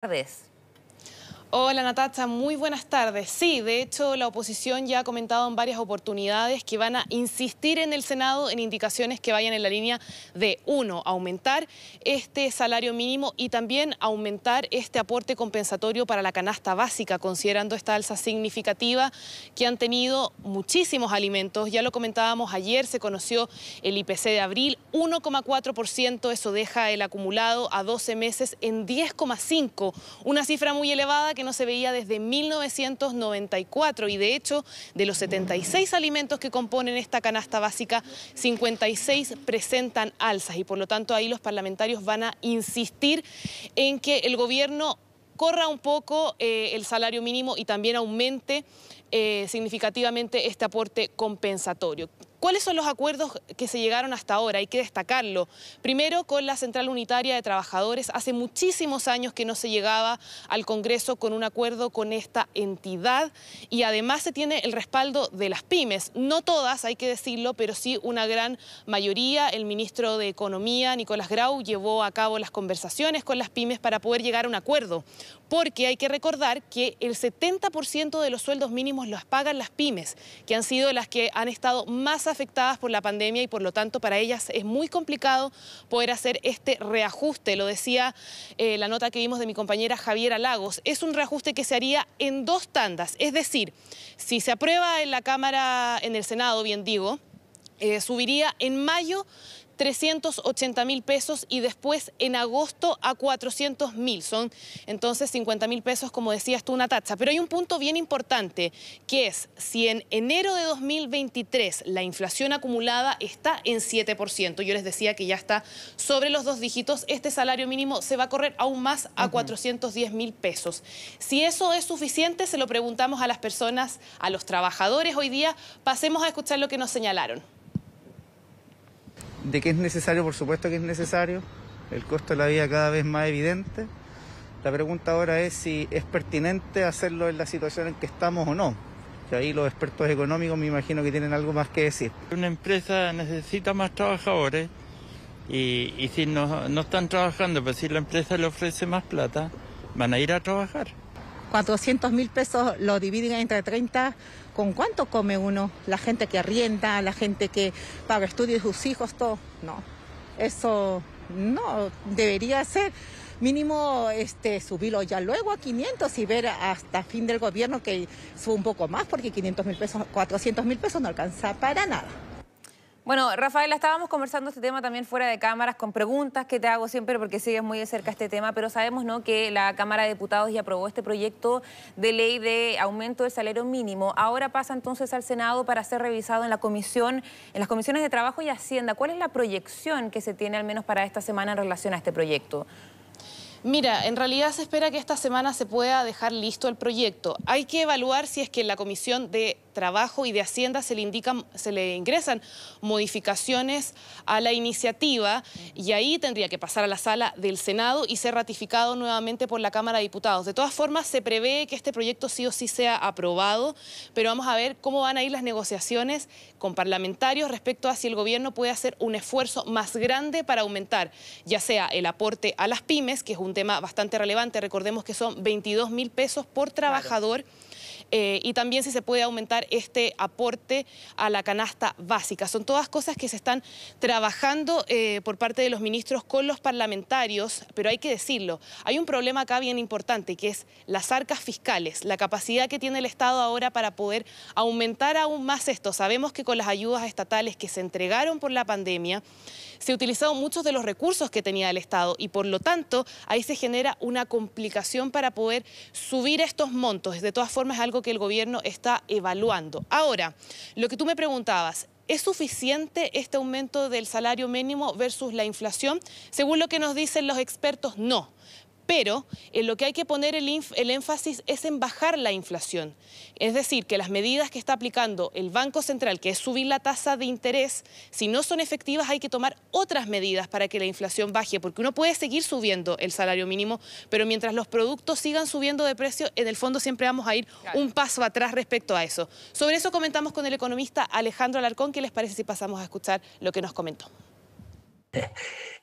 tardes. Hola Natacha, muy buenas tardes. Sí, de hecho la oposición ya ha comentado en varias oportunidades que van a insistir en el Senado en indicaciones que vayan en la línea de, uno, aumentar este salario mínimo y también aumentar este aporte compensatorio para la canasta básica, considerando esta alza significativa que han tenido muchísimos alimentos. Ya lo comentábamos ayer, se conoció el IPC de abril, 1,4%, eso deja el acumulado a 12 meses en 10,5, una cifra muy elevada que que no se veía desde 1994 y de hecho de los 76 alimentos que componen esta canasta básica, 56 presentan alzas y por lo tanto ahí los parlamentarios van a insistir en que el gobierno corra un poco eh, el salario mínimo y también aumente eh, significativamente este aporte compensatorio. ¿Cuáles son los acuerdos que se llegaron hasta ahora? Hay que destacarlo. Primero, con la Central Unitaria de Trabajadores. Hace muchísimos años que no se llegaba al Congreso con un acuerdo con esta entidad y además se tiene el respaldo de las pymes. No todas, hay que decirlo, pero sí una gran mayoría. El ministro de Economía, Nicolás Grau, llevó a cabo las conversaciones con las pymes para poder llegar a un acuerdo. Porque hay que recordar que el 70% de los sueldos mínimos los pagan las pymes, que han sido las que han estado más afectadas por la pandemia y por lo tanto para ellas es muy complicado poder hacer este reajuste. Lo decía eh, la nota que vimos de mi compañera Javiera Lagos. Es un reajuste que se haría en dos tandas. Es decir, si se aprueba en la Cámara, en el Senado, bien digo, eh, subiría en mayo 380 mil pesos y después en agosto a 400 mil. Son entonces 50 mil pesos, como decías tú, una tacha. Pero hay un punto bien importante, que es si en enero de 2023 la inflación acumulada está en 7%, yo les decía que ya está sobre los dos dígitos, este salario mínimo se va a correr aún más a 410 mil pesos. Si eso es suficiente, se lo preguntamos a las personas, a los trabajadores hoy día. Pasemos a escuchar lo que nos señalaron de que es necesario, por supuesto que es necesario, el costo de la vida cada vez más evidente. La pregunta ahora es si es pertinente hacerlo en la situación en que estamos o no. Y ahí los expertos económicos me imagino que tienen algo más que decir. Una empresa necesita más trabajadores y, si no, no están trabajando, pero si la empresa le ofrece más plata, van a ir a trabajar. 400 mil pesos lo dividen entre 30 ¿Con cuánto come uno? La gente que arrienda, la gente que paga estudios de sus hijos, todo. No, eso no debería ser mínimo este, subirlo ya luego a 500 y ver hasta fin del gobierno que sube un poco más, porque 500 mil pesos, 400 mil pesos no alcanza para nada. Bueno, Rafaela, estábamos conversando este tema también fuera de cámaras con preguntas que te hago siempre porque sigues muy de cerca este tema, pero sabemos ¿no? que la Cámara de Diputados ya aprobó este proyecto de ley de aumento del salario mínimo. Ahora pasa entonces al Senado para ser revisado en la comisión, en las comisiones de Trabajo y Hacienda. ¿Cuál es la proyección que se tiene al menos para esta semana en relación a este proyecto? Mira, en realidad se espera que esta semana se pueda dejar listo el proyecto. Hay que evaluar si es que en la Comisión de Trabajo y de Hacienda se le, indican, se le ingresan modificaciones a la iniciativa y ahí tendría que pasar a la sala del Senado y ser ratificado nuevamente por la Cámara de Diputados. De todas formas, se prevé que este proyecto sí o sí sea aprobado, pero vamos a ver cómo van a ir las negociaciones con parlamentarios respecto a si el gobierno puede hacer un esfuerzo más grande para aumentar, ya sea el aporte a las pymes, que es un un tema bastante relevante. Recordemos que son 22 mil pesos por trabajador. Eh, y también si se puede aumentar este aporte a la canasta básica. Son todas cosas que se están trabajando eh, por parte de los ministros con los parlamentarios, pero hay que decirlo, hay un problema acá bien importante que es las arcas fiscales, la capacidad que tiene el Estado ahora para poder aumentar aún más esto. Sabemos que con las ayudas estatales que se entregaron por la pandemia, se utilizaron muchos de los recursos que tenía el Estado y por lo tanto ahí se genera una complicación para poder subir estos montos. De todas formas, algo que el gobierno está evaluando. Ahora, lo que tú me preguntabas, ¿Es suficiente este aumento del salario mínimo versus la inflación? Según lo que nos dicen los expertos, no pero en lo que hay que poner el, énfasis es en bajar la inflación. Es decir, que las medidas que está aplicando el Banco Central, que es subir la tasa de interés, si no son efectivas hay que tomar otras medidas para que la inflación baje, porque uno puede seguir subiendo el salario mínimo, pero mientras los productos sigan subiendo de precio, en el fondo siempre vamos a ir un paso atrás respecto a eso. Sobre eso comentamos con el economista Alejandro Alarcón, ¿qué les parece si pasamos a escuchar lo que nos comentó?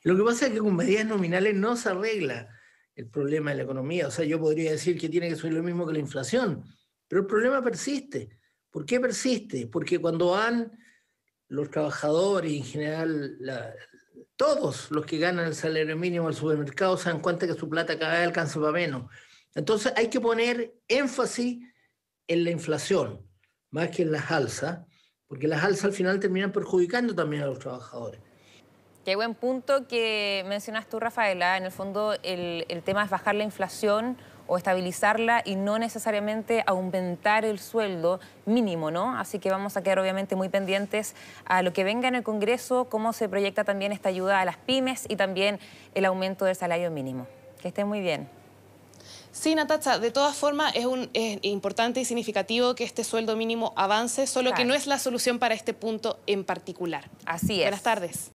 Lo que pasa es que con medidas nominales no se arregla el problema de la economía. O sea, yo podría decir que tiene que ser lo mismo que la inflación, pero el problema persiste. ¿Por qué persiste? Porque cuando van los trabajadores en general, todos los que ganan el salario mínimo al supermercado se dan cuenta que su plata cada vez alcanza para menos. Entonces hay que poner énfasis en la inflación, más que en las alzas, porque las alzas al final terminan perjudicando también a los trabajadores. Qué buen punto que mencionas tú, Rafaela. En el fondo, el, tema es bajar la inflación o estabilizarla y no necesariamente aumentar el sueldo mínimo, ¿no? Así que vamos a quedar obviamente muy pendientes a lo que venga en el Congreso, cómo se proyecta también esta ayuda a las pymes y también el aumento del salario mínimo. Que estén muy bien. Sí, Natacha, de todas formas es, importante y significativo que este sueldo mínimo avance, solo que no es la solución para este punto en particular. Así es. Buenas tardes.